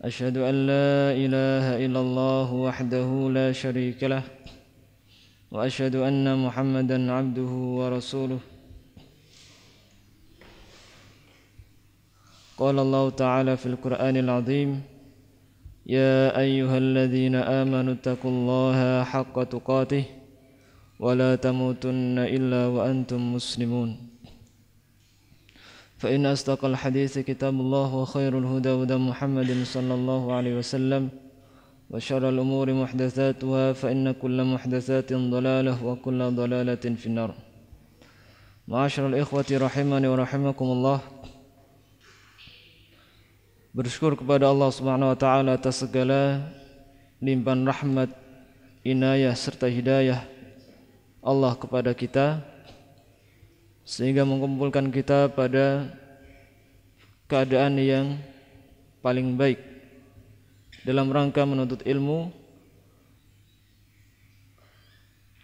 أشهد أن لا إله إلا الله وحده لا شريك له وأشهد أن محمدا عبده ورسوله قال الله تعالى في القرآن العظيم يا أيها الذين آمنوا اتقوا الله حق تقاته ولا تموتن إلا وأنتم مسلمون فإن أصدق الحديث كتاب الله وخير الهدى هدى محمد صلى الله عليه وسلم وشر الأمور محدثاتها فإن كل محدثات ضلالة وكل ضلالة في النار معاشر الإخوة رحمني ورحمكم الله Bersyukur kepada الله سبحانه وتعالى taala atas segala limpahan rahmat, inayah serta hidayah Allah kepada kita sehingga mengumpulkan kita pada keadaan yang paling baik dalam rangka menuntut ilmu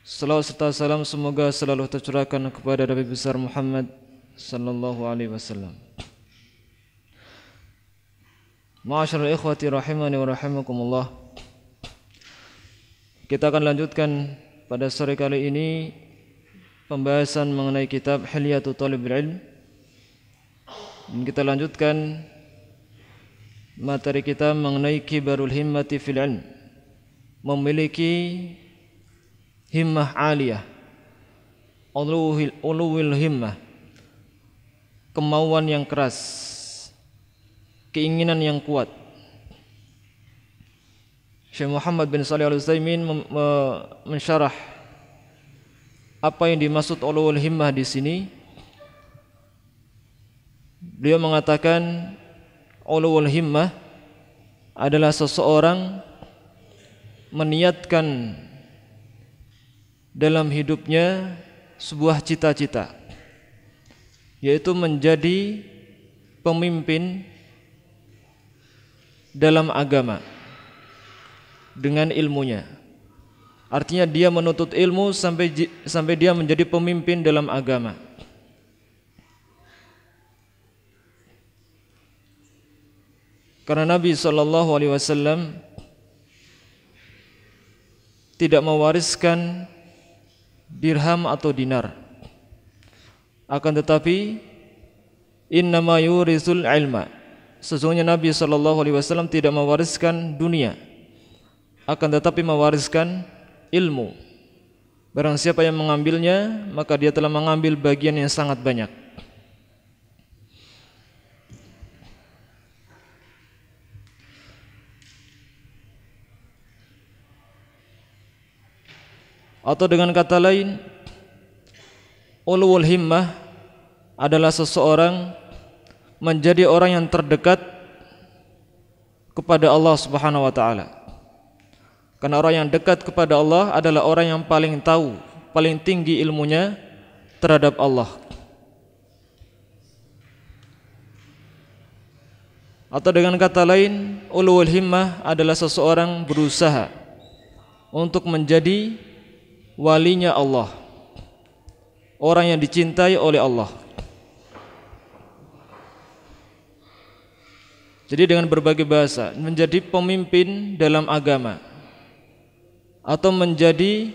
Salawat serta salam semoga selalu tercurahkan kepada Nabi besar Muhammad sallallahu alaihi wasallam. Ma'asyiral ikhwati rahimani wa rahimakumullah. Kita akan lanjutkan pada sore kali ini pembahasan mengenai kitab Hilyatu Talibul Ilm dan kita lanjutkan materi kita mengenai kibarul himmati fil ilm memiliki himmah aliyah uluwil, uluwil himmah kemauan yang keras keinginan yang kuat Syekh Muhammad bin Salih Al-Utsaimin mensyarah apa yang dimaksud ulul himmah di sini? Beliau mengatakan ulul himmah adalah seseorang meniatkan dalam hidupnya sebuah cita-cita yaitu menjadi pemimpin dalam agama dengan ilmunya Artinya dia menuntut ilmu sampai sampai dia menjadi pemimpin dalam agama. Karena Nabi Shallallahu Alaihi Wasallam tidak mewariskan dirham atau dinar. Akan tetapi innama yurisul ilma. Sesungguhnya Nabi Shallallahu alaihi wasallam tidak mewariskan dunia. Akan tetapi mewariskan ilmu. Barang siapa yang mengambilnya, maka dia telah mengambil bagian yang sangat banyak. Atau dengan kata lain, ulul himmah adalah seseorang menjadi orang yang terdekat kepada Allah Subhanahu wa taala. Karena orang yang dekat kepada Allah adalah orang yang paling tahu, paling tinggi ilmunya terhadap Allah. Atau dengan kata lain, ulul himmah adalah seseorang berusaha untuk menjadi walinya Allah. Orang yang dicintai oleh Allah. Jadi dengan berbagai bahasa menjadi pemimpin dalam agama atau menjadi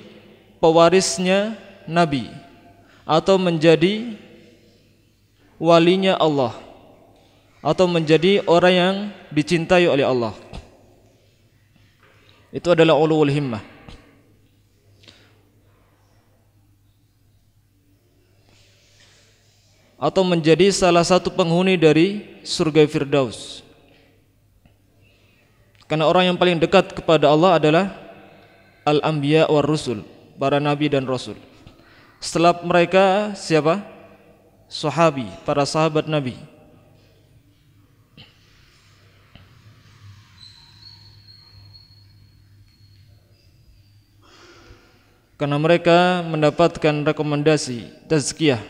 pewarisnya Nabi atau menjadi walinya Allah atau menjadi orang yang dicintai oleh Allah. Itu adalah ulul himmah. Atau menjadi salah satu penghuni dari surga Firdaus. Karena orang yang paling dekat kepada Allah adalah al-anbiya war rusul, para nabi dan rasul. Setelah mereka siapa? Sahabi, para sahabat nabi. Karena mereka mendapatkan rekomendasi tazkiyah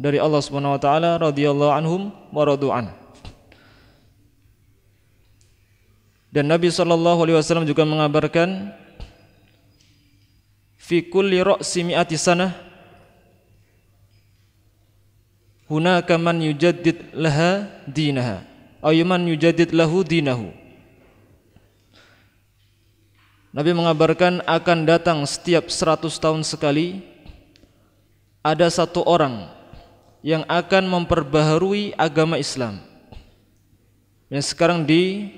dari Allah Subhanahu wa taala radhiyallahu anhum wa radu'an. Dan Nabi sallallahu alaihi wasallam juga mengabarkan fi kulli ra'si mi'ati sanah hunaka man yujaddid laha dinaha aw man yujaddid lahu dinahu Nabi mengabarkan akan datang setiap 100 tahun sekali ada satu orang yang akan memperbaharui agama Islam yang sekarang di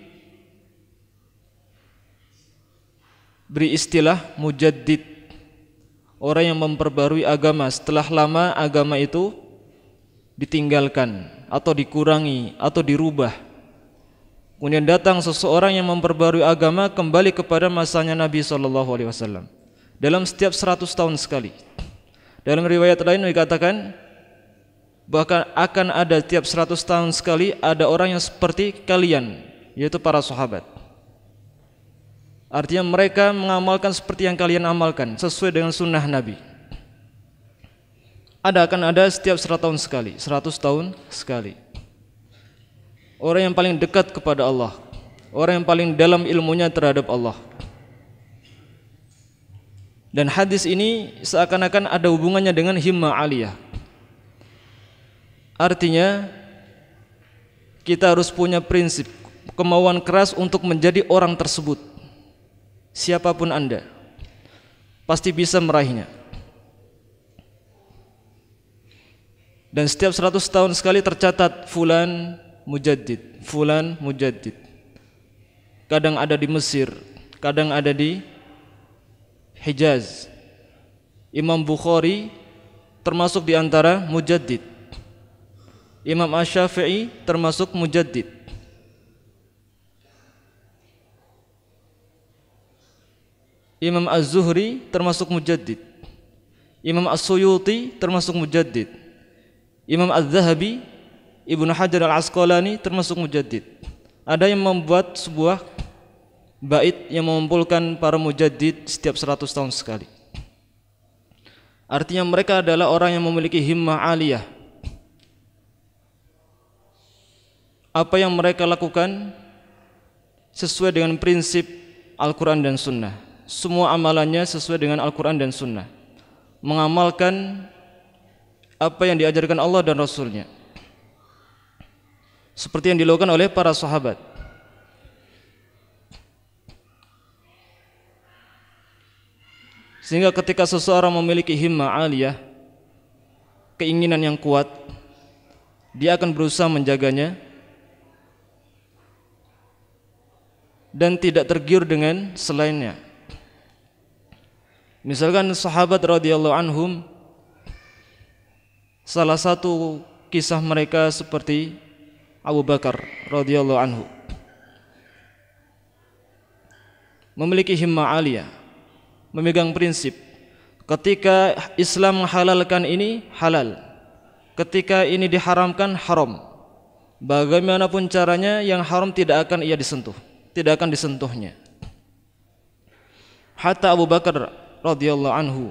beri istilah mujaddid orang yang memperbarui agama setelah lama agama itu ditinggalkan atau dikurangi atau dirubah. Kemudian datang seseorang yang memperbarui agama kembali kepada masanya Nabi Shallallahu Alaihi Wasallam dalam setiap 100 tahun sekali. Dalam riwayat lain dikatakan bahkan akan ada tiap 100 tahun sekali ada orang yang seperti kalian yaitu para sahabat. Artinya mereka mengamalkan seperti yang kalian amalkan sesuai dengan sunnah Nabi. Ada akan ada setiap 100 tahun sekali, seratus tahun sekali. Orang yang paling dekat kepada Allah, orang yang paling dalam ilmunya terhadap Allah. Dan hadis ini seakan-akan ada hubungannya dengan himma aliyah. Artinya kita harus punya prinsip kemauan keras untuk menjadi orang tersebut siapapun Anda pasti bisa meraihnya. Dan setiap 100 tahun sekali tercatat fulan mujaddid, fulan mujaddid. Kadang ada di Mesir, kadang ada di Hijaz. Imam Bukhari termasuk di antara mujaddid. Imam Ash-Syafi'i termasuk mujaddid. Imam Az-Zuhri termasuk mujaddid. Imam As-Suyuti termasuk mujaddid. Imam Az-Zahabi, Ibnu Hajar Al-Asqalani termasuk mujaddid. Ada yang membuat sebuah bait yang mengumpulkan para mujaddid setiap 100 tahun sekali. Artinya mereka adalah orang yang memiliki himmah aliyah. Apa yang mereka lakukan sesuai dengan prinsip Al-Quran dan Sunnah semua amalannya sesuai dengan Al-Quran dan Sunnah mengamalkan apa yang diajarkan Allah dan Rasulnya seperti yang dilakukan oleh para sahabat sehingga ketika seseorang memiliki himmah aliyah keinginan yang kuat dia akan berusaha menjaganya dan tidak tergiur dengan selainnya Misalkan sahabat radhiyallahu anhum salah satu kisah mereka seperti Abu Bakar radhiyallahu anhu memiliki himmah alia, memegang prinsip ketika Islam menghalalkan ini halal ketika ini diharamkan haram bagaimanapun caranya yang haram tidak akan ia disentuh tidak akan disentuhnya hatta Abu Bakar radhiyallahu anhu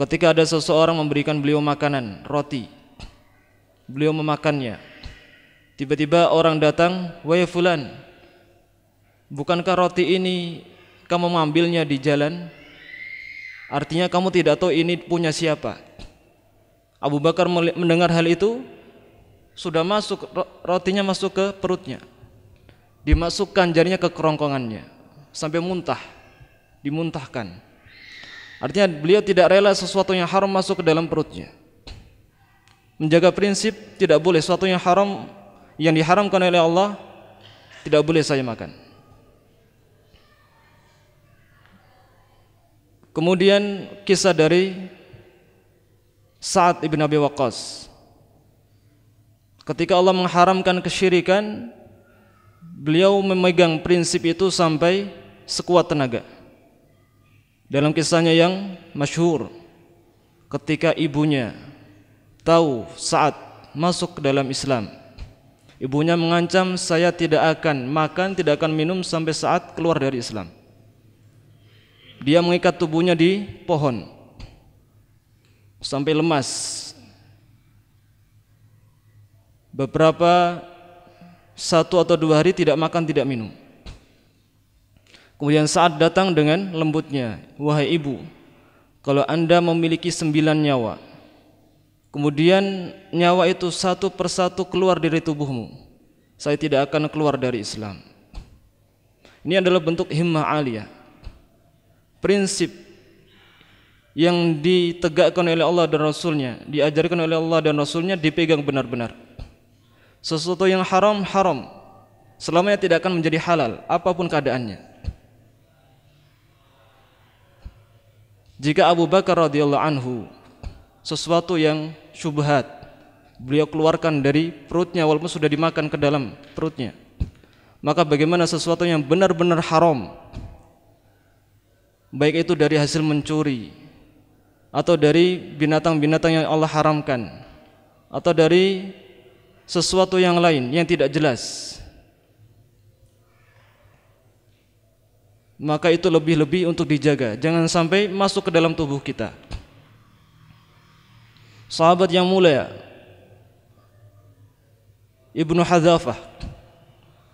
ketika ada seseorang memberikan beliau makanan roti beliau memakannya tiba-tiba orang datang wahai fulan bukankah roti ini kamu mengambilnya di jalan artinya kamu tidak tahu ini punya siapa Abu Bakar mendengar hal itu sudah masuk rotinya masuk ke perutnya dimasukkan jarinya ke kerongkongannya sampai muntah dimuntahkan Artinya beliau tidak rela sesuatu yang haram masuk ke dalam perutnya. Menjaga prinsip tidak boleh sesuatu yang haram yang diharamkan oleh Allah tidak boleh saya makan. Kemudian kisah dari Sa'ad ibn Abi Waqqas. Ketika Allah mengharamkan kesyirikan, beliau memegang prinsip itu sampai sekuat tenaga. Dalam kisahnya yang masyhur ketika ibunya tahu saat masuk ke dalam Islam Ibunya mengancam saya tidak akan makan, tidak akan minum sampai saat keluar dari Islam. Dia mengikat tubuhnya di pohon sampai lemas. Beberapa satu atau dua hari tidak makan, tidak minum. Kemudian saat datang dengan lembutnya, wahai ibu, kalau anda memiliki sembilan nyawa, kemudian nyawa itu satu persatu keluar dari tubuhmu, saya tidak akan keluar dari Islam. Ini adalah bentuk himmah aliyah. Prinsip yang ditegakkan oleh Allah dan Rasulnya, diajarkan oleh Allah dan Rasulnya dipegang benar-benar. Sesuatu yang haram, haram. Selamanya tidak akan menjadi halal, apapun keadaannya. jika Abu Bakar radhiyallahu anhu sesuatu yang syubhat beliau keluarkan dari perutnya walaupun sudah dimakan ke dalam perutnya maka bagaimana sesuatu yang benar-benar haram baik itu dari hasil mencuri atau dari binatang-binatang yang Allah haramkan atau dari sesuatu yang lain yang tidak jelas maka itu lebih-lebih untuk dijaga jangan sampai masuk ke dalam tubuh kita sahabat yang mulia Ibnu Hadzafah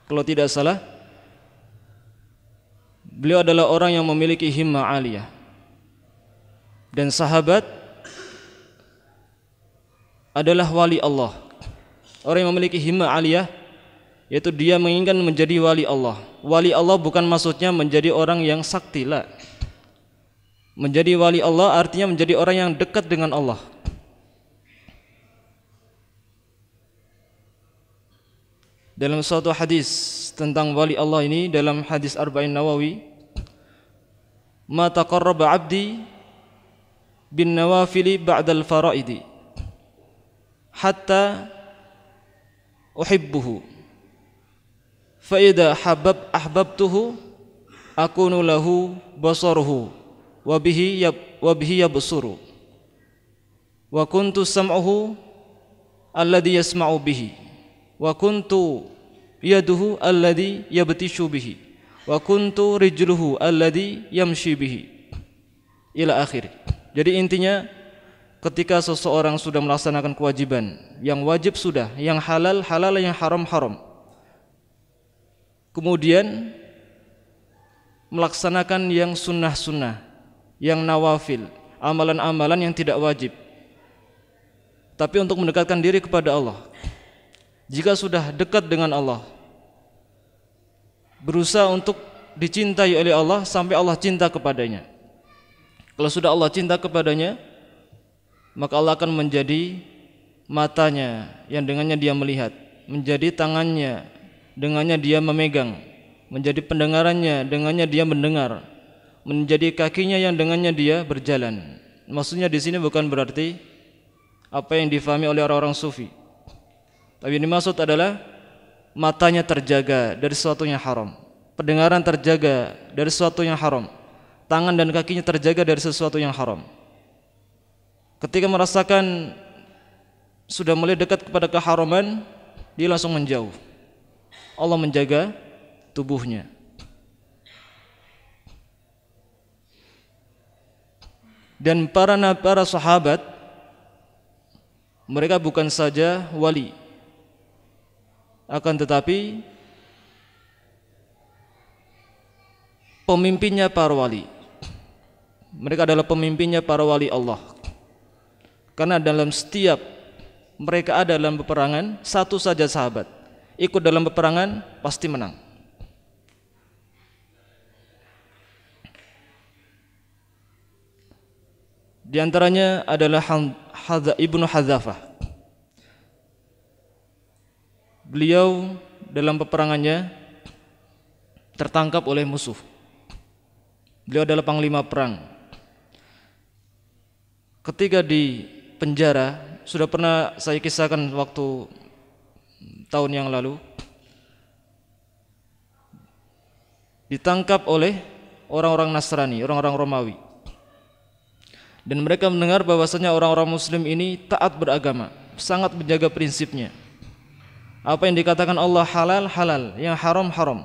kalau tidak salah beliau adalah orang yang memiliki himma aliyah dan sahabat adalah wali Allah orang yang memiliki himma aliyah yaitu dia menginginkan menjadi wali Allah. Wali Allah bukan maksudnya menjadi orang yang sakti lah. Menjadi wali Allah artinya menjadi orang yang dekat dengan Allah. Dalam suatu hadis tentang wali Allah ini dalam hadis Arba'in Nawawi, "Mata taqarraba 'abdi bin nawafili ba'dal faraidi hatta uhibbuhu." faida habab ahbab tuhu aku nulahu wa wabihi yab wabihi bihi yabsuru wa kuntu sam'uhu alladhi yasma'u bihi wa kuntu yaduhu alladhi yabtishu bihi wa kuntu rijluhu alladhi yamshi bihi ila akhir. Jadi intinya ketika seseorang sudah melaksanakan kewajiban yang wajib sudah, yang halal halal, yang haram haram kemudian melaksanakan yang sunnah-sunnah, yang nawafil, amalan-amalan yang tidak wajib. Tapi untuk mendekatkan diri kepada Allah. Jika sudah dekat dengan Allah, berusaha untuk dicintai oleh Allah sampai Allah cinta kepadanya. Kalau sudah Allah cinta kepadanya, maka Allah akan menjadi matanya yang dengannya dia melihat, menjadi tangannya dengannya dia memegang, menjadi pendengarannya, dengannya dia mendengar, menjadi kakinya yang dengannya dia berjalan. Maksudnya di sini bukan berarti apa yang difahami oleh orang-orang sufi. Tapi ini maksud adalah matanya terjaga dari sesuatu yang haram, pendengaran terjaga dari sesuatu yang haram, tangan dan kakinya terjaga dari sesuatu yang haram. Ketika merasakan sudah mulai dekat kepada keharaman, dia langsung menjauh. Allah menjaga tubuhnya. Dan para para sahabat mereka bukan saja wali akan tetapi pemimpinnya para wali. Mereka adalah pemimpinnya para wali Allah. Karena dalam setiap mereka ada dalam peperangan satu saja sahabat ikut dalam peperangan pasti menang. Di antaranya adalah Ibnu Hadzafah. Beliau dalam peperangannya tertangkap oleh musuh. Beliau adalah panglima perang. Ketika di penjara, sudah pernah saya kisahkan waktu tahun yang lalu ditangkap oleh orang-orang Nasrani, orang-orang Romawi. Dan mereka mendengar bahwasanya orang-orang muslim ini taat beragama, sangat menjaga prinsipnya. Apa yang dikatakan Allah halal halal, yang haram haram.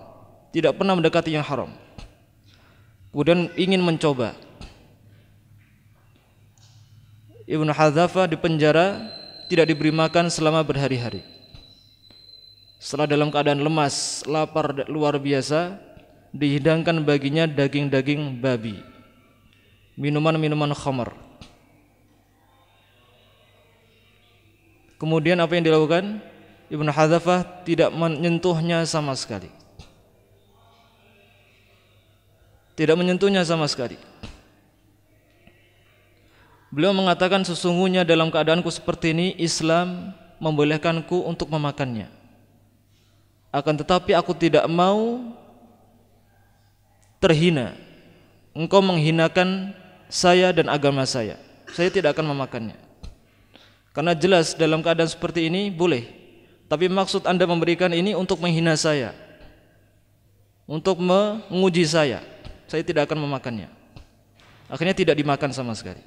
Tidak pernah mendekati yang haram. Kemudian ingin mencoba. Ibnu di dipenjara, tidak diberi makan selama berhari-hari. Setelah dalam keadaan lemas, lapar luar biasa, dihidangkan baginya daging-daging babi, minuman-minuman khamar. Kemudian apa yang dilakukan? Ibnu Hazafah tidak menyentuhnya sama sekali. Tidak menyentuhnya sama sekali. Beliau mengatakan sesungguhnya dalam keadaanku seperti ini Islam membolehkanku untuk memakannya akan tetapi aku tidak mau terhina engkau menghinakan saya dan agama saya saya tidak akan memakannya karena jelas dalam keadaan seperti ini boleh tapi maksud anda memberikan ini untuk menghina saya untuk menguji saya saya tidak akan memakannya akhirnya tidak dimakan sama sekali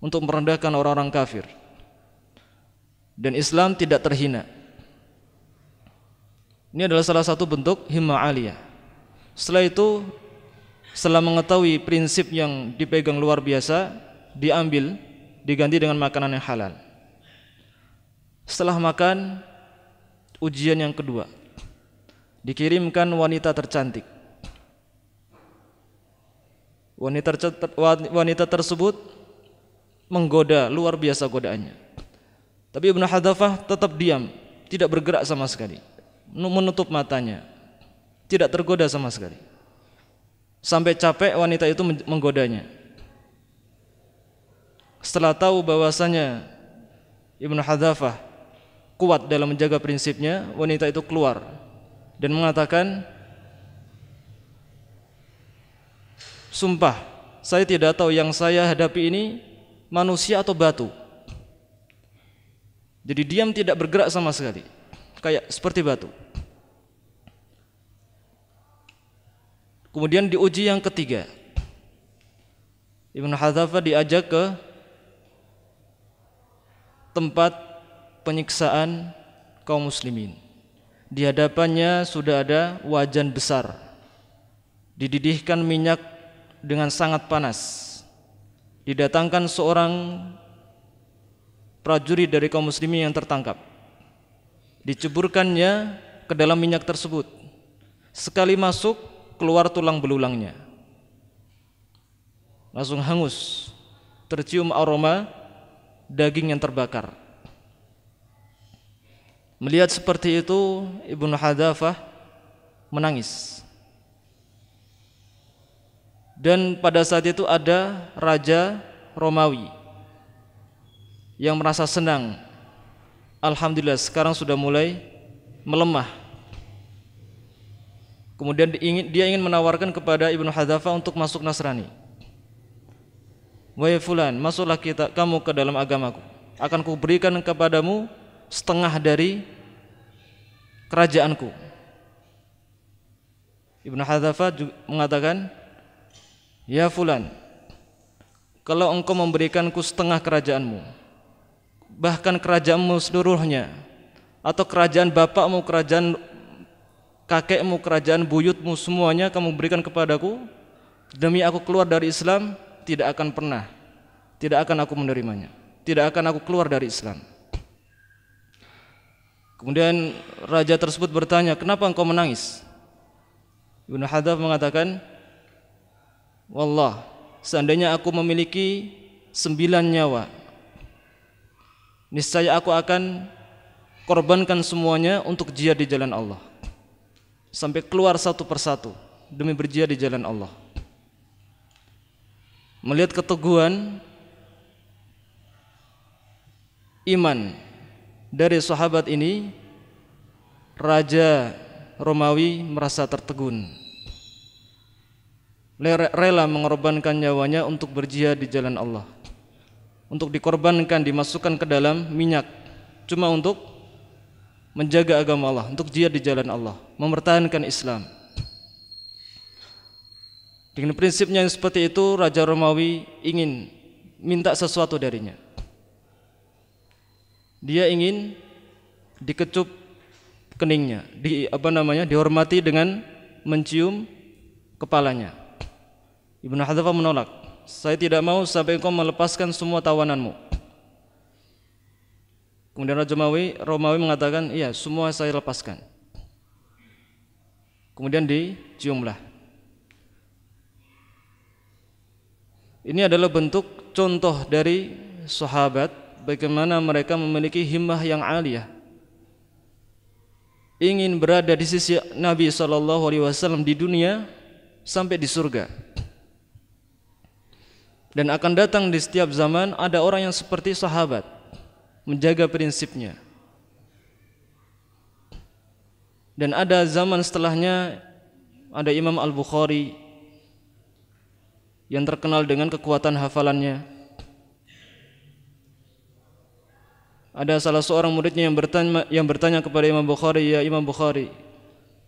untuk merendahkan orang-orang kafir dan Islam tidak terhina ini adalah salah satu bentuk himma aliyah. Setelah itu setelah mengetahui prinsip yang dipegang luar biasa diambil diganti dengan makanan yang halal. Setelah makan ujian yang kedua dikirimkan wanita tercantik. Wanita, tersebut menggoda luar biasa godaannya. Tapi Ibnu Hadzafah tetap diam, tidak bergerak sama sekali menutup matanya. Tidak tergoda sama sekali. Sampai capek wanita itu menggodanya. Setelah tahu bahwasanya Ibnu Hadzafah kuat dalam menjaga prinsipnya, wanita itu keluar dan mengatakan Sumpah, saya tidak tahu yang saya hadapi ini manusia atau batu. Jadi diam tidak bergerak sama sekali kayak seperti batu. Kemudian diuji yang ketiga. Ibnu Hadzafah diajak ke tempat penyiksaan kaum muslimin. Di hadapannya sudah ada wajan besar. Dididihkan minyak dengan sangat panas. Didatangkan seorang prajurit dari kaum muslimin yang tertangkap diceburkannya ke dalam minyak tersebut. Sekali masuk, keluar tulang belulangnya. Langsung hangus, tercium aroma daging yang terbakar. Melihat seperti itu, Ibnu Hadafah menangis. Dan pada saat itu ada raja Romawi yang merasa senang Alhamdulillah sekarang sudah mulai melemah. Kemudian dia ingin menawarkan kepada Ibnu Hadzafah untuk masuk Nasrani. Wahai fulan, masuklah kita kamu ke dalam agamaku. Akan kuberikan kepadamu setengah dari kerajaanku. Ibnu Hadzafah mengatakan, "Ya fulan, kalau engkau memberikanku setengah kerajaanmu, bahkan kerajaanmu seluruhnya atau kerajaan bapakmu, kerajaan kakekmu, kerajaan buyutmu semuanya kamu berikan kepadaku demi aku keluar dari Islam tidak akan pernah tidak akan aku menerimanya tidak akan aku keluar dari Islam kemudian raja tersebut bertanya kenapa engkau menangis Ibnu Hadaf mengatakan Wallah seandainya aku memiliki sembilan nyawa niscaya aku akan korbankan semuanya untuk jihad di jalan Allah sampai keluar satu persatu demi berjihad di jalan Allah melihat keteguhan iman dari sahabat ini raja Romawi merasa tertegun rela mengorbankan nyawanya untuk berjihad di jalan Allah untuk dikorbankan dimasukkan ke dalam minyak cuma untuk menjaga agama Allah, untuk jihad di jalan Allah, mempertahankan Islam. Dengan prinsipnya yang seperti itu, Raja Romawi ingin minta sesuatu darinya. Dia ingin dikecup keningnya, di apa namanya, dihormati dengan mencium kepalanya. Ibnu Hadzafah menolak. Saya tidak mau sampai engkau melepaskan semua tawananmu. Kemudian Raja Mawi, Romawi mengatakan, iya semua saya lepaskan. Kemudian diciumlah. Ini adalah bentuk contoh dari sahabat bagaimana mereka memiliki himmah yang aliyah ingin berada di sisi Nabi Shallallahu Alaihi Wasallam di dunia sampai di surga. Dan akan datang di setiap zaman ada orang yang seperti sahabat menjaga prinsipnya. Dan ada zaman setelahnya ada Imam Al-Bukhari yang terkenal dengan kekuatan hafalannya. Ada salah seorang muridnya yang bertanya, yang bertanya kepada Imam Bukhari, "Ya Imam Bukhari,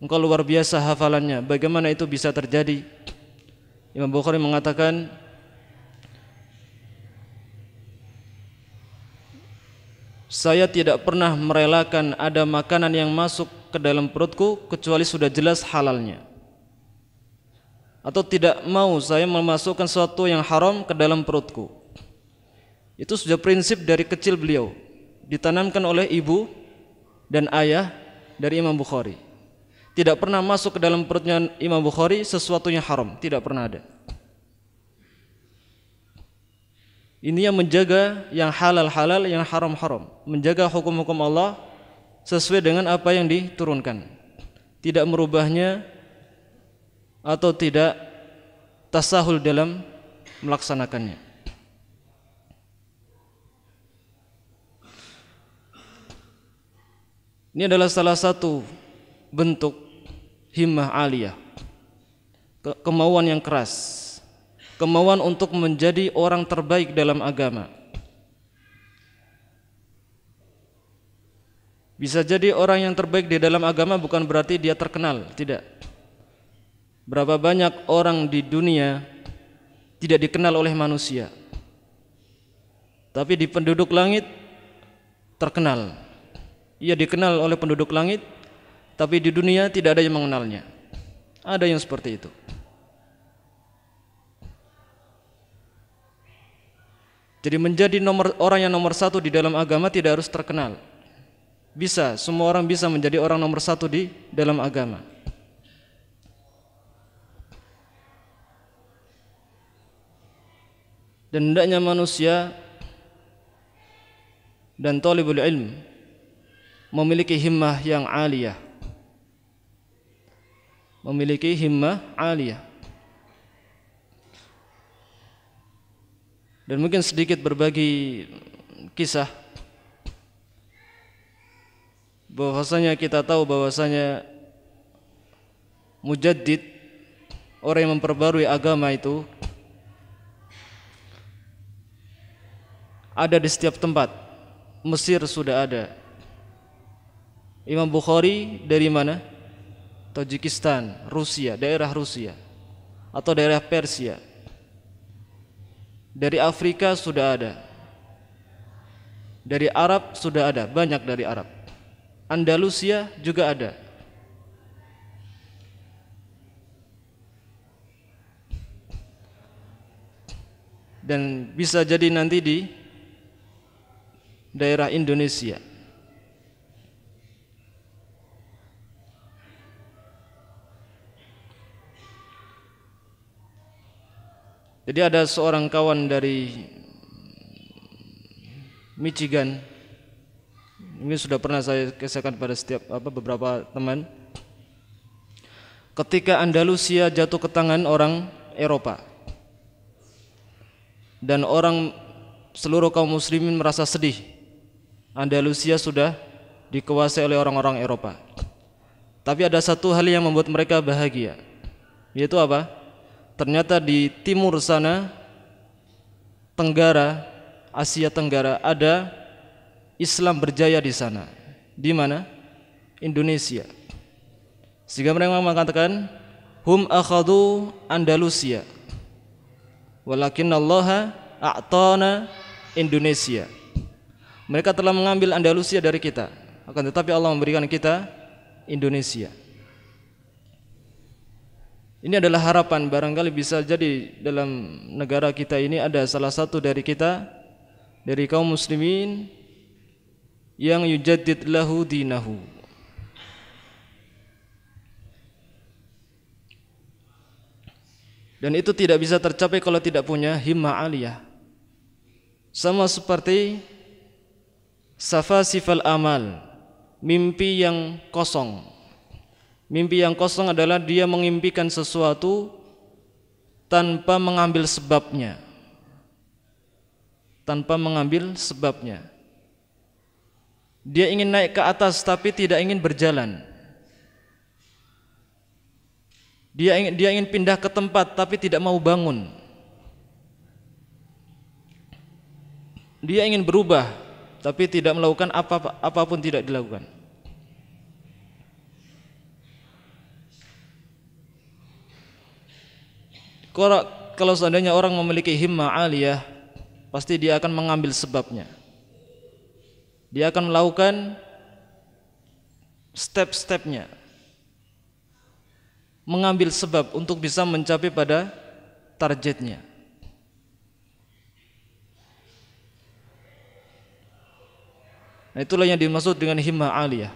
engkau luar biasa hafalannya. Bagaimana itu bisa terjadi?" Imam Bukhari mengatakan, Saya tidak pernah merelakan ada makanan yang masuk ke dalam perutku kecuali sudah jelas halalnya. Atau tidak mau saya memasukkan sesuatu yang haram ke dalam perutku. Itu sudah prinsip dari kecil beliau, ditanamkan oleh ibu dan ayah dari Imam Bukhari. Tidak pernah masuk ke dalam perutnya Imam Bukhari sesuatu yang haram, tidak pernah ada. Ini yang menjaga yang halal-halal, yang haram-haram, menjaga hukum-hukum Allah sesuai dengan apa yang diturunkan. Tidak merubahnya atau tidak tasahul dalam melaksanakannya. Ini adalah salah satu bentuk himmah aliyah. kemauan yang keras kemauan untuk menjadi orang terbaik dalam agama. Bisa jadi orang yang terbaik di dalam agama bukan berarti dia terkenal, tidak. Berapa banyak orang di dunia tidak dikenal oleh manusia. Tapi di penduduk langit terkenal. Ia dikenal oleh penduduk langit, tapi di dunia tidak ada yang mengenalnya. Ada yang seperti itu. Jadi menjadi nomor orang yang nomor satu di dalam agama tidak harus terkenal. Bisa, semua orang bisa menjadi orang nomor satu di dalam agama. Dan hendaknya manusia dan talibul ilm memiliki himmah yang aliyah. Memiliki himmah aliyah. dan mungkin sedikit berbagi kisah bahwasanya kita tahu bahwasanya mujaddid orang yang memperbarui agama itu ada di setiap tempat Mesir sudah ada Imam Bukhari dari mana? Tajikistan, Rusia, daerah Rusia atau daerah Persia dari Afrika sudah ada. Dari Arab sudah ada, banyak dari Arab. Andalusia juga ada. Dan bisa jadi nanti di daerah Indonesia. Jadi ada seorang kawan dari Michigan ini sudah pernah saya kisahkan pada setiap apa beberapa teman. Ketika Andalusia jatuh ke tangan orang Eropa dan orang seluruh kaum muslimin merasa sedih. Andalusia sudah dikuasai oleh orang-orang Eropa. Tapi ada satu hal yang membuat mereka bahagia. Yaitu apa? Ternyata di timur sana Tenggara, Asia Tenggara ada Islam berjaya di sana. Di mana? Indonesia. Sehingga mereka mengatakan hum akhadhu Andalusia. Walakin Allah a'tana Indonesia. Mereka telah mengambil Andalusia dari kita, akan tetapi Allah memberikan kita Indonesia. Ini adalah harapan barangkali bisa jadi dalam negara kita ini ada salah satu dari kita dari kaum muslimin yang yujaddid lahu dinahu. Dan itu tidak bisa tercapai kalau tidak punya himmah aliyah. Sama seperti safa sifal amal, mimpi yang kosong. Mimpi yang kosong adalah dia mengimpikan sesuatu tanpa mengambil sebabnya. Tanpa mengambil sebabnya. Dia ingin naik ke atas tapi tidak ingin berjalan. Dia ingin, dia ingin pindah ke tempat tapi tidak mau bangun. Dia ingin berubah tapi tidak melakukan apa apapun tidak dilakukan. Kalau, seandainya orang memiliki himmah aliyah, pasti dia akan mengambil sebabnya. Dia akan melakukan step-stepnya. Mengambil sebab untuk bisa mencapai pada targetnya. Nah, itulah yang dimaksud dengan himmah aliyah.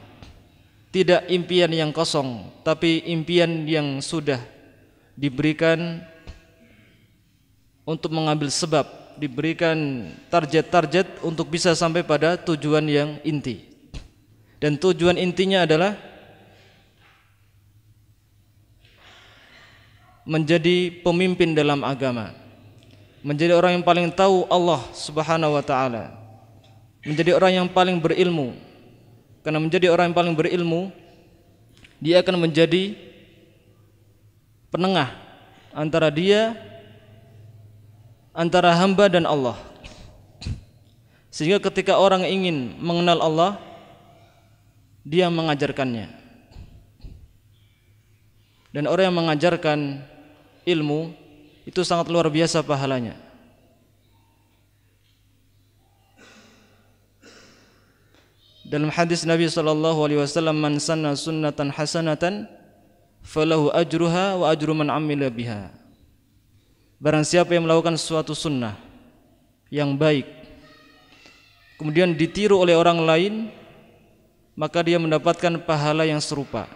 Tidak impian yang kosong, tapi impian yang sudah diberikan untuk mengambil sebab diberikan target-target untuk bisa sampai pada tujuan yang inti dan tujuan intinya adalah menjadi pemimpin dalam agama menjadi orang yang paling tahu Allah Subhanahu wa taala menjadi orang yang paling berilmu karena menjadi orang yang paling berilmu dia akan menjadi penengah antara dia antara hamba dan Allah. Sehingga ketika orang ingin mengenal Allah, dia mengajarkannya. Dan orang yang mengajarkan ilmu itu sangat luar biasa pahalanya. Dalam hadis Nabi sallallahu alaihi wasallam man sanna sunnatan hasanatan falahu ajruha wa ajru man amila biha. Barang siapa yang melakukan suatu sunnah yang baik kemudian ditiru oleh orang lain maka dia mendapatkan pahala yang serupa.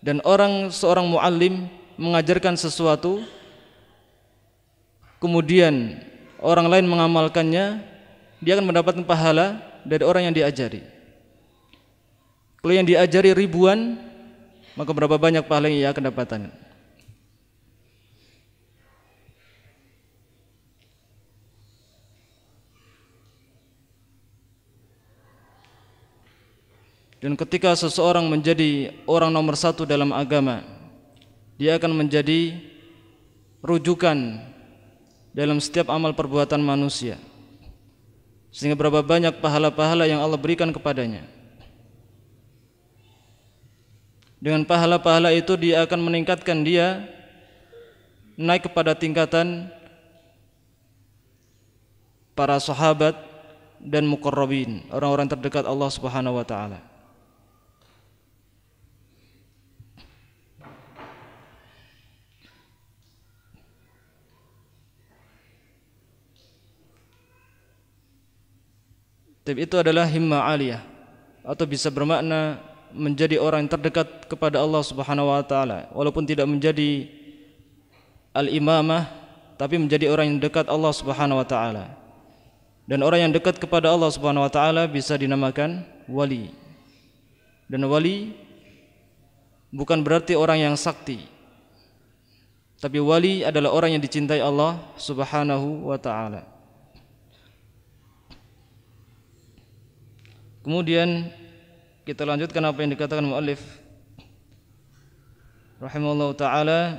Dan orang seorang muallim mengajarkan sesuatu kemudian orang lain mengamalkannya, dia akan mendapatkan pahala dari orang yang diajari. Kalau yang diajari ribuan, maka berapa banyak pahala yang ia akan dapatkan. Dan ketika seseorang menjadi orang nomor satu dalam agama, dia akan menjadi rujukan dalam setiap amal perbuatan manusia. Sehingga berapa banyak pahala-pahala yang Allah berikan kepadanya. Dengan pahala-pahala itu dia akan meningkatkan dia naik kepada tingkatan para sahabat dan mukarrabin orang-orang terdekat Allah Subhanahu wa taala. Tapi itu adalah himma aliyah atau bisa bermakna menjadi orang yang terdekat kepada Allah Subhanahu wa taala walaupun tidak menjadi al-imamah tapi menjadi orang yang dekat Allah Subhanahu wa taala. Dan orang yang dekat kepada Allah Subhanahu wa taala bisa dinamakan wali. Dan wali bukan berarti orang yang sakti. Tapi wali adalah orang yang dicintai Allah Subhanahu wa taala. Kemudian kita lanjutkan apa yang dikatakan muallif rahimallahu taala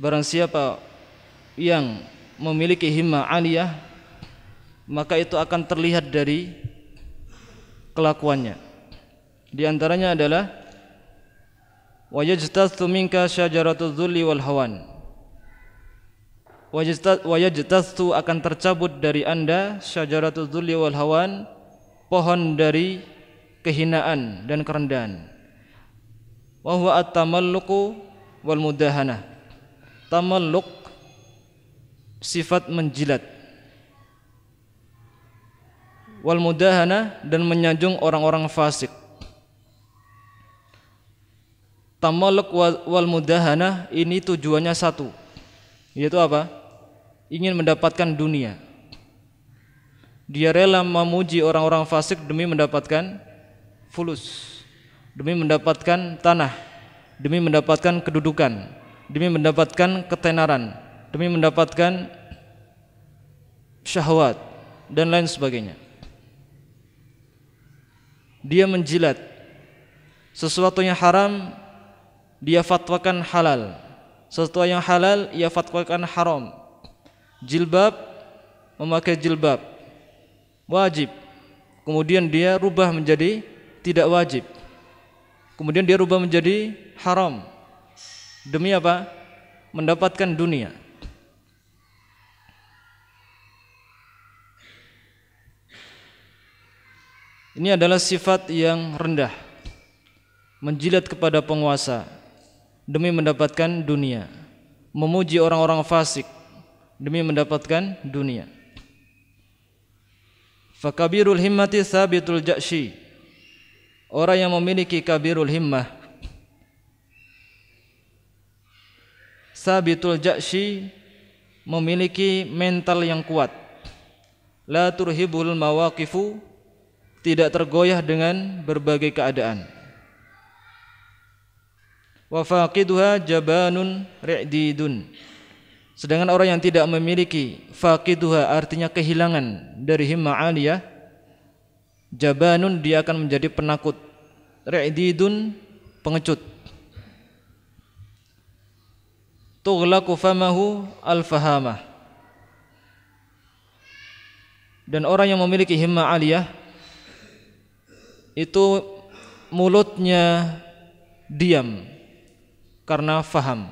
barang siapa yang memiliki himmah aliyah maka itu akan terlihat dari kelakuannya di antaranya adalah wajtastu minka syajaratul dzulli wal hawan wajtastu akan tercabut dari anda syajaratul dzulli wal hawan pohon dari kehinaan dan kerendahan. Wa huwa at-tamalluqu wal mudahana. Tamalluq sifat menjilat. Wal mudahana dan menyanjung orang-orang fasik. Tamalluq wal mudahana ini tujuannya satu. Yaitu apa? Ingin mendapatkan dunia. Dia rela memuji orang-orang fasik demi mendapatkan fulus, demi mendapatkan tanah, demi mendapatkan kedudukan, demi mendapatkan ketenaran, demi mendapatkan syahwat dan lain sebagainya. Dia menjilat sesuatu yang haram dia fatwakan halal. Sesuatu yang halal ia fatwakan haram. Jilbab memakai jilbab wajib kemudian dia rubah menjadi tidak wajib kemudian dia rubah menjadi haram demi apa mendapatkan dunia Ini adalah sifat yang rendah Menjilat kepada penguasa Demi mendapatkan dunia Memuji orang-orang fasik Demi mendapatkan dunia Fakabirul himmati sabitul ja'shi. Orang yang memiliki kabirul himmah. Sabitul ja'shi memiliki mental yang kuat. La turhibul mawakifu tidak tergoyah dengan berbagai keadaan. Wa faqiduha jabanun ri'didun. Sedangkan orang yang tidak memiliki faqiduha artinya kehilangan dari himma aliyah jabanun dia akan menjadi penakut ri'didun pengecut tughlaqu famahu al dan orang yang memiliki himma aliyah itu mulutnya diam karena faham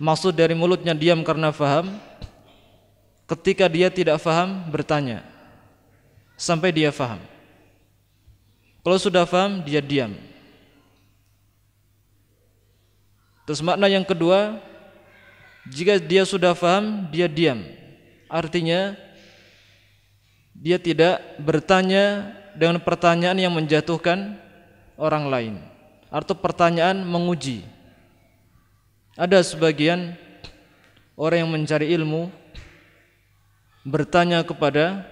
Maksud dari mulutnya diam karena faham Ketika dia tidak faham bertanya Sampai dia faham Kalau sudah faham dia diam Terus makna yang kedua Jika dia sudah faham dia diam Artinya dia tidak bertanya dengan pertanyaan yang menjatuhkan orang lain atau pertanyaan menguji ada sebagian orang yang mencari ilmu bertanya kepada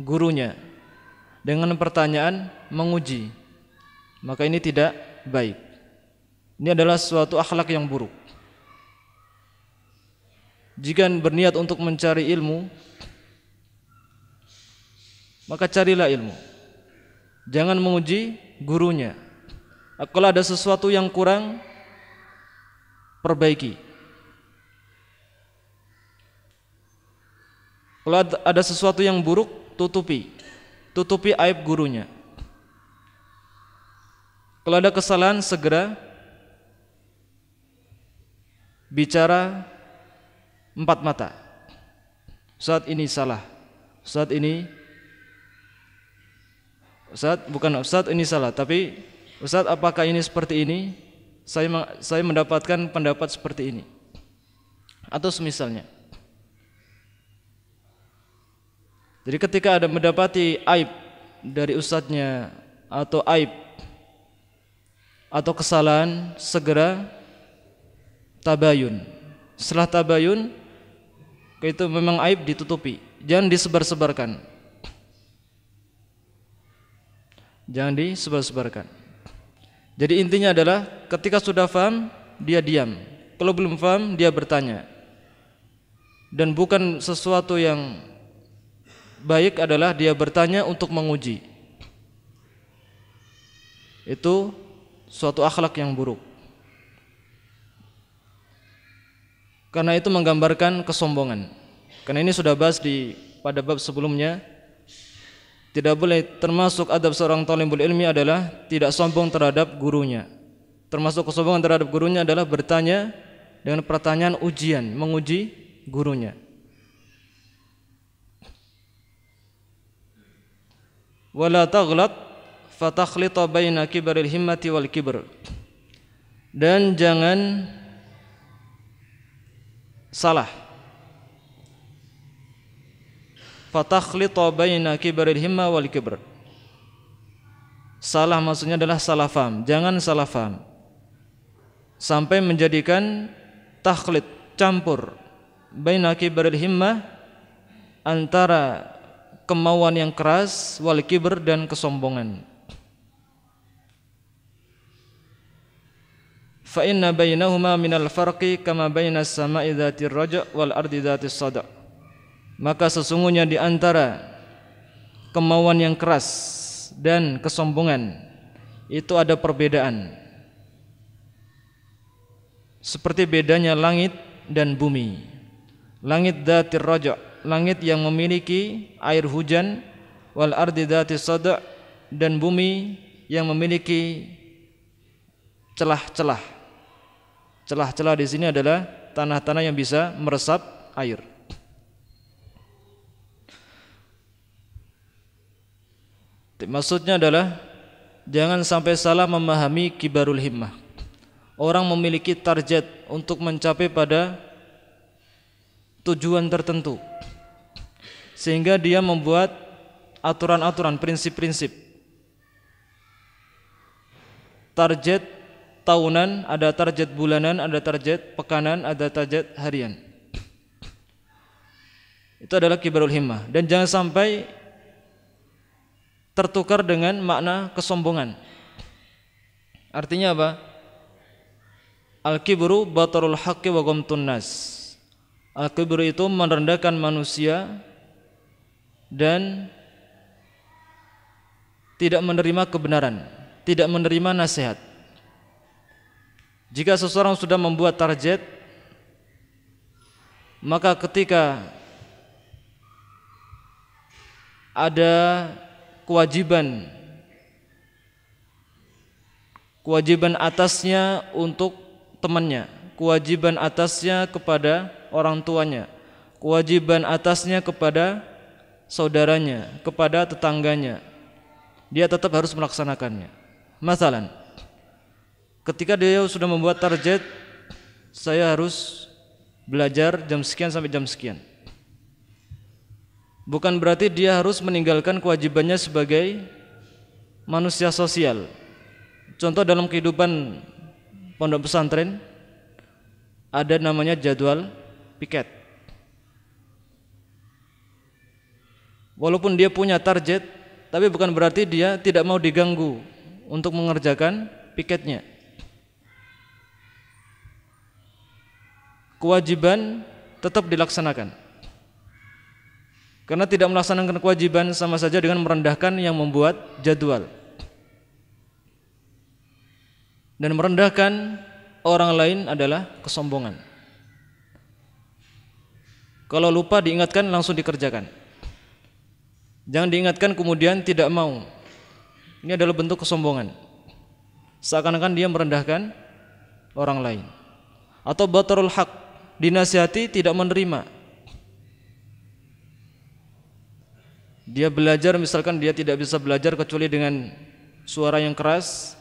gurunya dengan pertanyaan menguji. Maka ini tidak baik. Ini adalah suatu akhlak yang buruk. Jika berniat untuk mencari ilmu, maka carilah ilmu. Jangan menguji gurunya. Kalau ada sesuatu yang kurang, perbaiki. Kalau ada sesuatu yang buruk, tutupi. Tutupi aib gurunya. Kalau ada kesalahan, segera bicara empat mata. Saat ini salah. Saat ini Ustaz, bukan Ustaz ini salah, tapi Ustaz apakah ini seperti ini? saya saya mendapatkan pendapat seperti ini atau semisalnya jadi ketika ada mendapati aib dari ustadznya atau aib atau kesalahan segera tabayun setelah tabayun itu memang aib ditutupi jangan disebar-sebarkan jangan disebar-sebarkan jadi intinya adalah ketika sudah faham dia diam. Kalau belum faham dia bertanya. Dan bukan sesuatu yang baik adalah dia bertanya untuk menguji. Itu suatu akhlak yang buruk. Karena itu menggambarkan kesombongan. Karena ini sudah bahas di pada bab sebelumnya tidak boleh termasuk adab seorang talibul ilmi adalah tidak sombong terhadap gurunya. Termasuk kesombongan terhadap gurunya adalah bertanya dengan pertanyaan ujian, menguji gurunya. Wala taghlat fatakhlita baina kibril himmati wal kibr. Dan jangan salah fatakhlita baina kibaril himma wal kibr salah maksudnya adalah salah faham jangan salah faham sampai menjadikan takhlit campur baina kibaril himma antara kemauan yang keras wal kibr dan kesombongan fa inna bainahuma minal farqi kama bainas sama'i dzatir raja' wal ardi dzatis sada' maka sesungguhnya di antara kemauan yang keras dan kesombongan itu ada perbedaan seperti bedanya langit dan bumi langit datir rojok, langit yang memiliki air hujan wal ardi datis sada' dan bumi yang memiliki celah-celah celah-celah di sini adalah tanah-tanah yang bisa meresap air Maksudnya adalah jangan sampai salah memahami kibarul himmah. Orang memiliki target untuk mencapai pada tujuan tertentu. Sehingga dia membuat aturan-aturan, prinsip-prinsip. Target tahunan, ada target bulanan, ada target pekanan, ada target harian. Itu adalah kibarul himmah dan jangan sampai tertukar dengan makna kesombongan. Artinya apa? Al-kibru batarul haqqi wa ghamtun nas. Al-kibru itu merendahkan manusia dan tidak menerima kebenaran, tidak menerima nasihat. Jika seseorang sudah membuat target, maka ketika ada kewajiban kewajiban atasnya untuk temannya, kewajiban atasnya kepada orang tuanya, kewajiban atasnya kepada saudaranya, kepada tetangganya. Dia tetap harus melaksanakannya. Masalan, ketika dia sudah membuat target, saya harus belajar jam sekian sampai jam sekian bukan berarti dia harus meninggalkan kewajibannya sebagai manusia sosial. Contoh dalam kehidupan pondok pesantren ada namanya jadwal piket. Walaupun dia punya target, tapi bukan berarti dia tidak mau diganggu untuk mengerjakan piketnya. Kewajiban tetap dilaksanakan. Karena tidak melaksanakan kewajiban sama saja dengan merendahkan yang membuat jadwal. Dan merendahkan orang lain adalah kesombongan. Kalau lupa diingatkan langsung dikerjakan. Jangan diingatkan kemudian tidak mau. Ini adalah bentuk kesombongan. Seakan-akan dia merendahkan orang lain. Atau batarul hak dinasihati tidak menerima Dia belajar misalkan dia tidak bisa belajar kecuali dengan suara yang keras,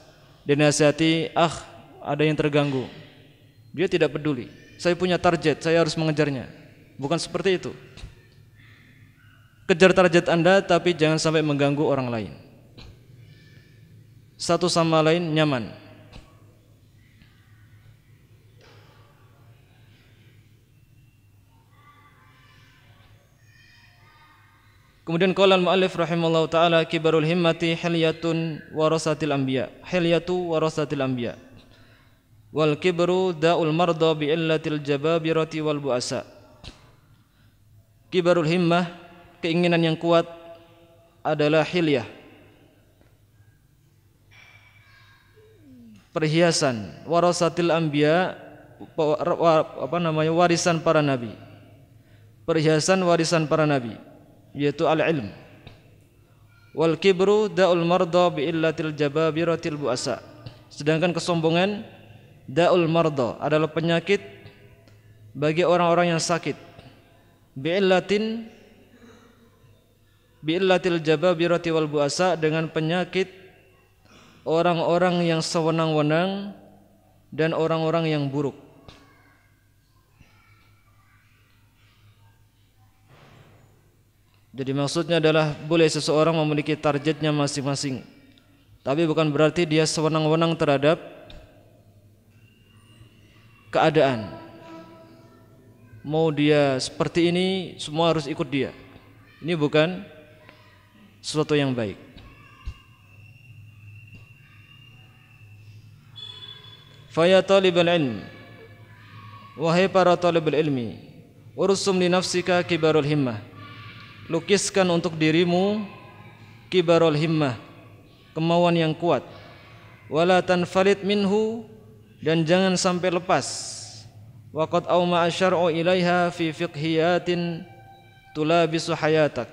dan nasihati "Ah, ada yang terganggu." Dia tidak peduli. Saya punya target, saya harus mengejarnya. Bukan seperti itu. Kejar target Anda tapi jangan sampai mengganggu orang lain. Satu sama lain nyaman. Kemudian qala al-muallif rahimallahu taala kibarul himmati hilyatun warasatil anbiya. Hilyatu warasatil anbiya. Wal kibru da'ul marda bi illatil jababirati wal bu'asa. Kibarul himmah keinginan yang kuat adalah hilyah. Perhiasan warasatil anbiya apa namanya warisan para nabi. Perhiasan warisan para nabi yaitu al-ilm. Wal kibru da'ul marda bi illatil jababiratil buasa. Sedangkan kesombongan da'ul marda adalah penyakit bagi orang-orang yang sakit. Bi illatin bi illatil jababirati wal buasa dengan penyakit orang-orang yang sewenang-wenang dan orang-orang yang buruk. Jadi maksudnya adalah boleh seseorang memiliki targetnya masing-masing. Tapi bukan berarti dia sewenang-wenang terhadap keadaan. Mau dia seperti ini, semua harus ikut dia. Ini bukan sesuatu yang baik. Faya talibul ilm. Wahai para talibul ilmi, ursum li nafsika kibarul himmah lukiskan untuk dirimu kibarul himmah kemauan yang kuat wala tanfarid minhu dan jangan sampai lepas waqad auma asyar'u ilaiha fi fiqhiyatin tulabisu hayatak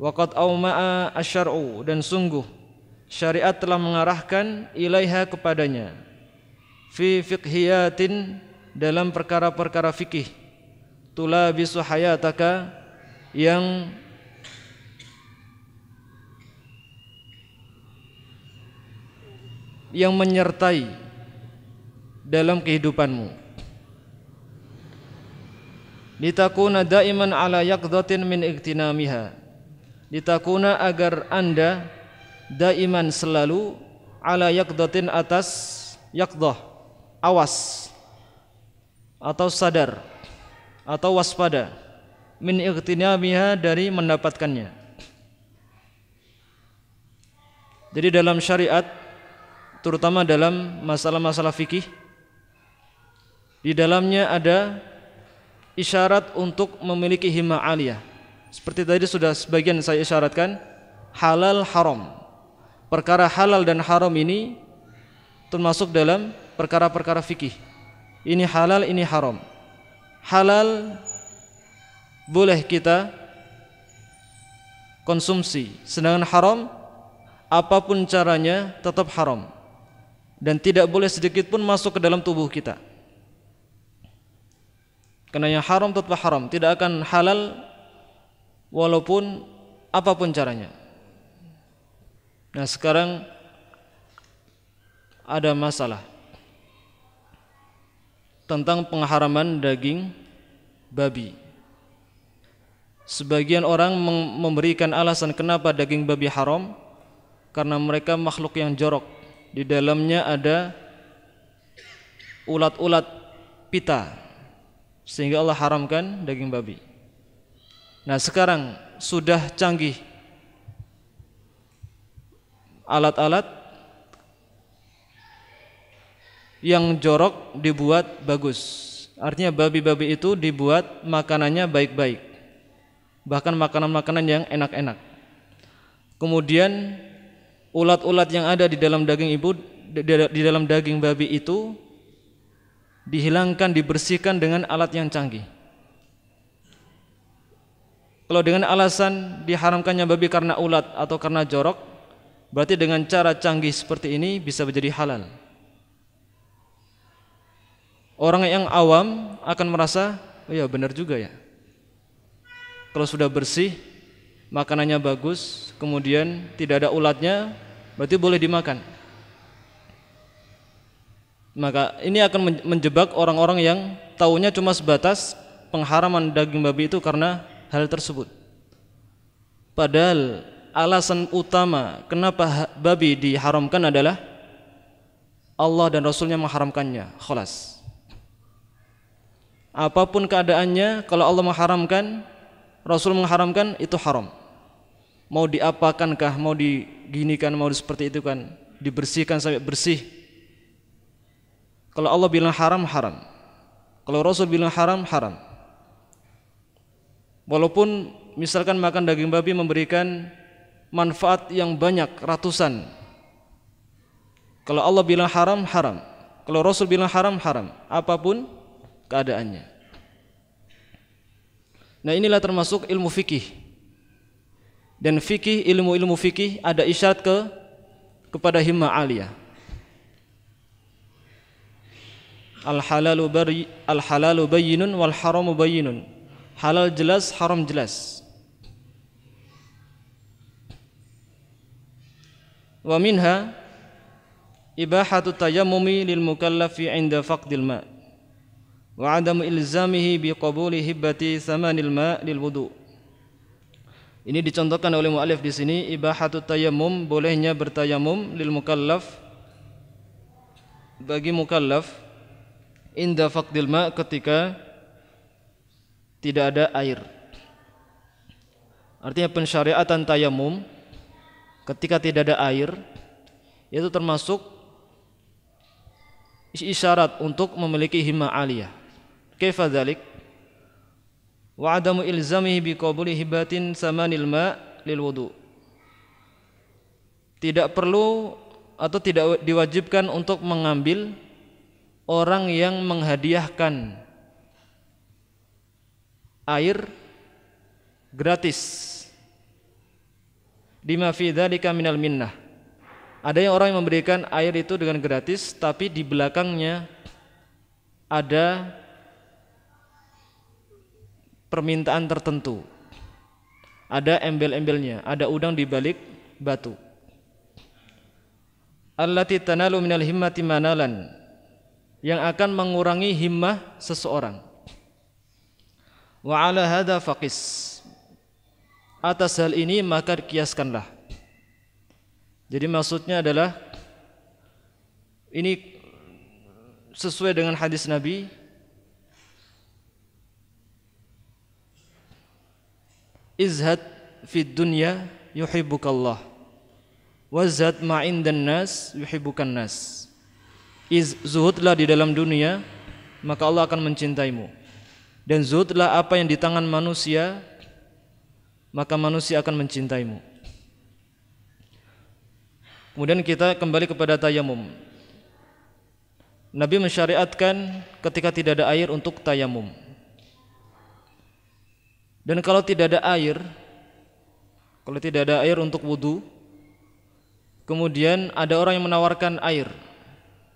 waqad auma asyar'u dan sungguh syariat telah mengarahkan ilaiha kepadanya fi fiqhiyatin dalam perkara-perkara fikih tulabisu hayataka yang yang menyertai dalam kehidupanmu litakuna daiman ala yaqdatin min iktinamiha litakuna agar anda daiman selalu ala yaqdatin atas yaqdah awas atau sadar atau waspada min ightinamiha dari mendapatkannya. Jadi dalam syariat terutama dalam masalah-masalah fikih di dalamnya ada isyarat untuk memiliki hima aliyah. Seperti tadi sudah sebagian saya isyaratkan halal haram. Perkara halal dan haram ini termasuk dalam perkara-perkara fikih. Ini halal, ini haram. Halal boleh kita konsumsi sedangkan haram apapun caranya tetap haram dan tidak boleh sedikit pun masuk ke dalam tubuh kita karena yang haram tetap haram tidak akan halal walaupun apapun caranya nah sekarang ada masalah tentang pengharaman daging babi Sebagian orang memberikan alasan kenapa daging babi haram karena mereka makhluk yang jorok. Di dalamnya ada ulat-ulat pita sehingga Allah haramkan daging babi. Nah, sekarang sudah canggih alat-alat yang jorok dibuat bagus. Artinya babi-babi itu dibuat makanannya baik-baik bahkan makanan-makanan yang enak-enak. Kemudian ulat-ulat yang ada di dalam daging ibu di dalam daging babi itu dihilangkan, dibersihkan dengan alat yang canggih. Kalau dengan alasan diharamkannya babi karena ulat atau karena jorok, berarti dengan cara canggih seperti ini bisa menjadi halal. Orang yang awam akan merasa, oh ya benar juga ya. Kalau sudah bersih, makanannya bagus, kemudian tidak ada ulatnya, berarti boleh dimakan. Maka ini akan menjebak orang-orang yang taunya cuma sebatas pengharaman daging babi itu karena hal tersebut. Padahal alasan utama kenapa babi diharamkan adalah Allah dan Rasulnya mengharamkannya. Kholas. Apapun keadaannya, kalau Allah mengharamkan, Rasul mengharamkan itu haram. Mau diapakankah, mau diginikan, mau seperti itu kan, dibersihkan sampai bersih. Kalau Allah bilang haram, haram. Kalau Rasul bilang haram, haram. Walaupun misalkan makan daging babi memberikan manfaat yang banyak, ratusan. Kalau Allah bilang haram, haram. Kalau Rasul bilang haram, haram. Apapun keadaannya. Nah inilah termasuk ilmu fikih. Dan fikih, ilmu-ilmu fikih ada isyarat ke kepada himma alia Al halalu bari, al halalu bayyinun wal haramu bayyinun. Halal jelas, haram jelas. Wa minha ibahatu tayammumi lil mukallafi 'inda faqdil ma'. وعدم إلزامه بقبول هبة ثمن الماء للوضوء Ini dicontohkan oleh mu'alif di sini ibahatu tayamum bolehnya bertayamum lil mukallaf bagi mukallaf inda faqdil ma ketika tidak ada air. Artinya pensyariatan tayamum ketika tidak ada air yaitu termasuk isyarat untuk memiliki hima aliyah. Kaifa dzalik? Wa adamu ilzamihi bi qabuli hibatin samanil ma' lil wudu. Tidak perlu atau tidak diwajibkan untuk mengambil orang yang menghadiahkan air gratis. di mafidah di minal minnah. Ada yang orang yang memberikan air itu dengan gratis tapi di belakangnya ada permintaan tertentu. Ada embel-embelnya, ada udang di balik batu. Allati tanalu minal himmati manalan yang akan mengurangi himmah seseorang. Wa ala hadha faqis. Atas hal ini maka kiaskanlah. Jadi maksudnya adalah ini sesuai dengan hadis Nabi izhad fid dunya yuhibbukallah wazhad indan nas yuhibbukan nas iz zuhudlah di dalam dunia maka Allah akan mencintaimu dan zuhudlah apa yang di tangan manusia maka manusia akan mencintaimu kemudian kita kembali kepada tayamum Nabi mensyariatkan ketika tidak ada air untuk tayamum dan kalau tidak ada air, kalau tidak ada air untuk wudhu, kemudian ada orang yang menawarkan air.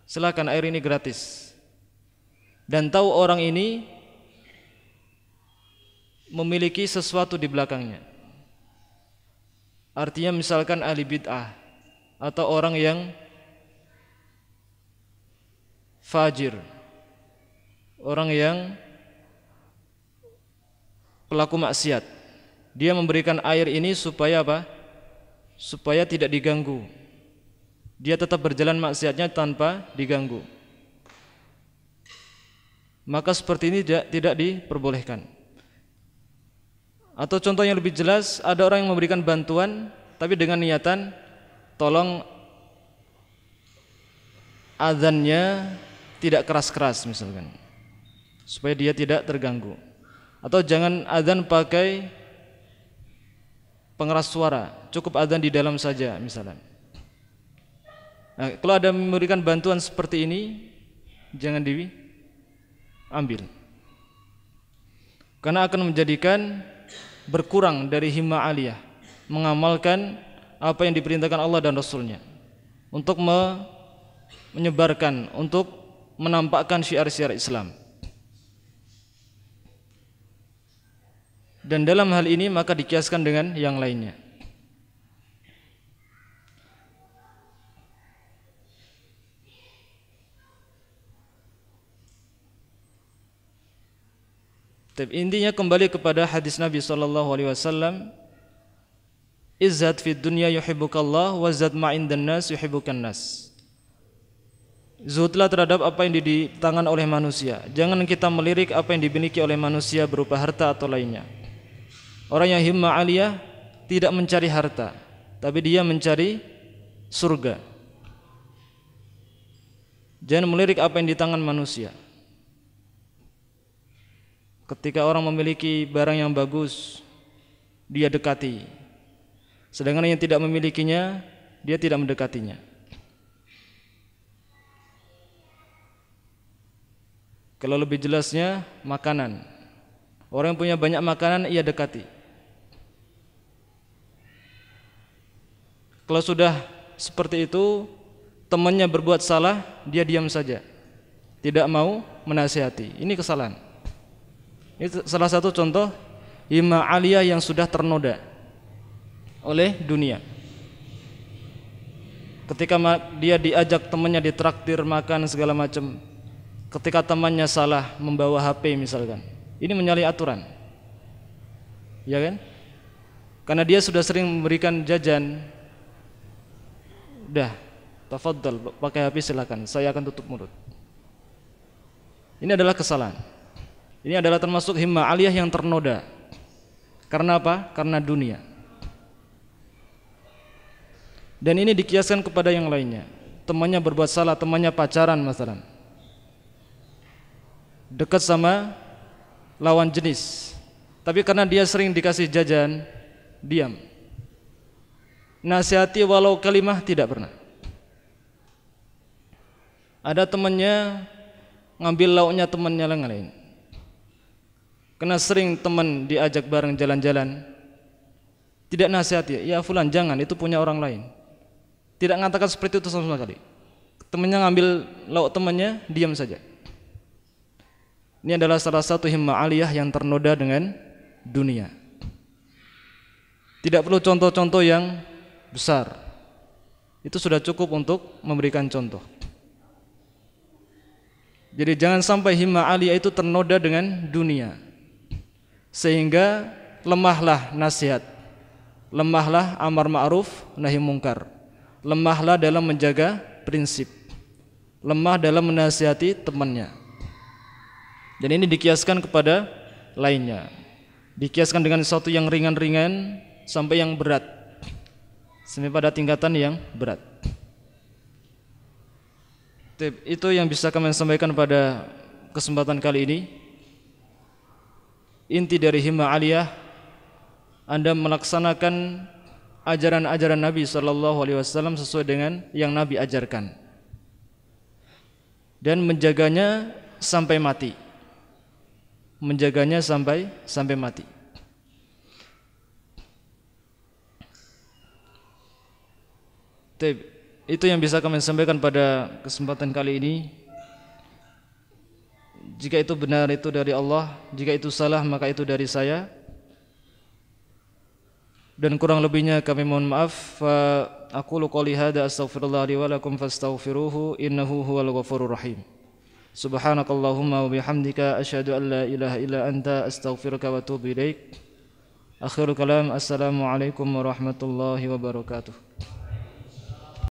Silahkan air ini gratis. Dan tahu orang ini memiliki sesuatu di belakangnya. Artinya misalkan ahli bid'ah atau orang yang fajir. Orang yang pelaku maksiat. Dia memberikan air ini supaya apa? Supaya tidak diganggu. Dia tetap berjalan maksiatnya tanpa diganggu. Maka seperti ini tidak, tidak diperbolehkan. Atau contoh yang lebih jelas, ada orang yang memberikan bantuan tapi dengan niatan tolong azannya tidak keras-keras misalkan supaya dia tidak terganggu. Atau jangan azan pakai pengeras suara, cukup azan di dalam saja misalnya. Nah, kalau ada memberikan bantuan seperti ini, jangan diambil. Karena akan menjadikan berkurang dari himma aliyah, mengamalkan apa yang diperintahkan Allah dan Rasulnya untuk me menyebarkan, untuk menampakkan syiar-syiar Islam. dan dalam hal ini maka dikiaskan dengan yang lainnya. Tapi intinya kembali kepada hadis Nabi sallallahu Alaihi Wasallam, izzat fid dunya yuhibbukallah wa zat ma indan nas yuhibbukan nas. Zuhudlah terhadap apa yang di tangan oleh manusia. Jangan kita melirik apa yang dimiliki oleh manusia berupa harta atau lainnya. Orang yang himma aliyah tidak mencari harta, tapi dia mencari surga. Jangan melirik apa yang di tangan manusia. Ketika orang memiliki barang yang bagus, dia dekati. Sedangkan yang tidak memilikinya, dia tidak mendekatinya. Kalau lebih jelasnya, makanan. Orang yang punya banyak makanan, ia dekati. Kalau sudah seperti itu, temannya berbuat salah, dia diam saja. Tidak mau menasihati. Ini kesalahan. Ini salah satu contoh imam aliyah yang sudah ternoda oleh dunia. Ketika dia diajak temannya ditraktir makan segala macam. Ketika temannya salah membawa HP misalkan. Ini menyalahi aturan. Ya kan? Karena dia sudah sering memberikan jajan Udah, tafadhal, pakai HP silakan. Saya akan tutup mulut. Ini adalah kesalahan. Ini adalah termasuk himma aliyah yang ternoda. Karena apa? Karena dunia. Dan ini dikiaskan kepada yang lainnya. Temannya berbuat salah, temannya pacaran masalah. Dekat sama lawan jenis. Tapi karena dia sering dikasih jajan, diam nasihati walau kalimah tidak pernah. Ada temannya ngambil lauknya temannya yang lain. Karena sering teman diajak bareng jalan-jalan, tidak nasihati, ya fulan jangan itu punya orang lain. Tidak mengatakan seperti itu sama sekali. Temannya ngambil lauk temannya, diam saja. Ini adalah salah satu himma aliyah yang ternoda dengan dunia. Tidak perlu contoh-contoh yang besar. Itu sudah cukup untuk memberikan contoh. Jadi jangan sampai himma ali itu ternoda dengan dunia. Sehingga lemahlah nasihat. Lemahlah amar ma'ruf nahi mungkar. Lemahlah dalam menjaga prinsip. Lemah dalam menasihati temannya. Dan ini dikiaskan kepada lainnya. Dikiaskan dengan sesuatu yang ringan-ringan sampai yang berat sampai pada tingkatan yang berat. Tip, itu yang bisa kami sampaikan pada kesempatan kali ini. Inti dari himma aliyah Anda melaksanakan ajaran-ajaran Nabi sallallahu alaihi wasallam sesuai dengan yang Nabi ajarkan. Dan menjaganya sampai mati. Menjaganya sampai sampai mati. Taip, Itu yang bisa kami sampaikan pada kesempatan kali ini. Jika itu benar itu dari Allah, jika itu salah maka itu dari saya. Dan kurang lebihnya kami mohon maaf. Fa lu qouli hada astaghfirullah li wa lakum fastaghfiruhu innahu huwal ghafurur rahim. Subhanakallahumma wa bihamdika asyhadu an la ilaha illa anta astaghfiruka wa atubu ilaik. Akhirul kalam. Assalamu alaikum warahmatullahi wabarakatuh.